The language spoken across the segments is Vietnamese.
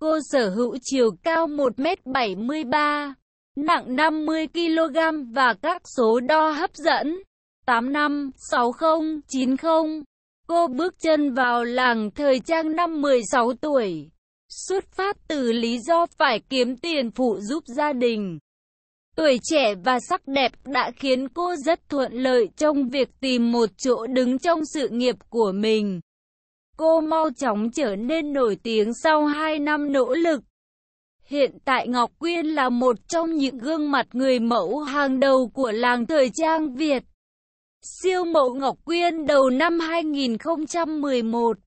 Cô sở hữu chiều cao 1m73, nặng 50kg và các số đo hấp dẫn 85, 60, 90. Cô bước chân vào làng thời trang năm 16 tuổi, xuất phát từ lý do phải kiếm tiền phụ giúp gia đình. Tuổi trẻ và sắc đẹp đã khiến cô rất thuận lợi trong việc tìm một chỗ đứng trong sự nghiệp của mình. Cô mau chóng trở nên nổi tiếng sau 2 năm nỗ lực. Hiện tại Ngọc Quyên là một trong những gương mặt người mẫu hàng đầu của làng thời trang Việt. Siêu mẫu Ngọc Quyên đầu năm 2011,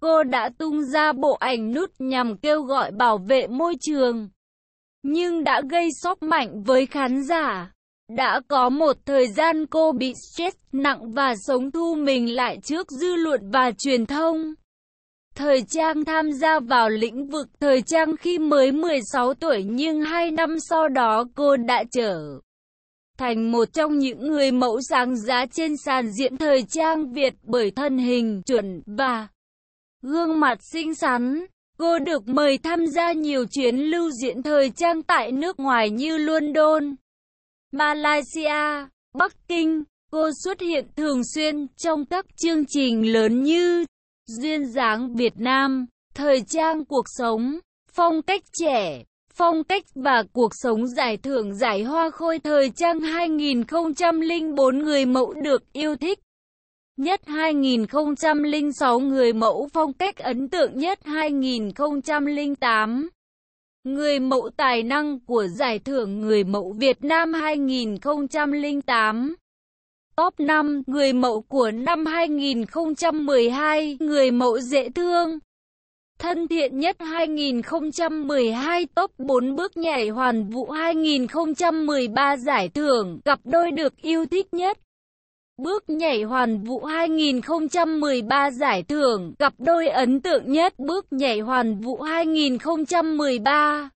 cô đã tung ra bộ ảnh nút nhằm kêu gọi bảo vệ môi trường, nhưng đã gây sốc mạnh với khán giả. Đã có một thời gian cô bị stress nặng và sống thu mình lại trước dư luận và truyền thông. Thời trang tham gia vào lĩnh vực thời trang khi mới 16 tuổi nhưng 2 năm sau đó cô đã trở thành một trong những người mẫu sáng giá trên sàn diễn thời trang Việt bởi thân hình chuẩn và gương mặt xinh xắn. Cô được mời tham gia nhiều chuyến lưu diễn thời trang tại nước ngoài như London, Malaysia, Bắc Kinh, cô xuất hiện thường xuyên trong các chương trình lớn như Duyên dáng Việt Nam, Thời trang cuộc sống, Phong cách trẻ, Phong cách và cuộc sống giải thưởng giải hoa khôi thời trang 2004 người mẫu được yêu thích. Nhất 2006 người mẫu phong cách ấn tượng nhất 2008 Người mẫu tài năng của Giải thưởng Người mẫu Việt Nam 2008 Top 5 Người mẫu của năm 2012 Người mẫu dễ thương Thân thiện nhất 2012 Top 4 bước nhảy hoàn vũ 2013 Giải thưởng Cặp đôi được yêu thích nhất Bước nhảy hoàn vũ 2013 giải thưởng, cặp đôi ấn tượng nhất bước nhảy hoàn vũ 2013.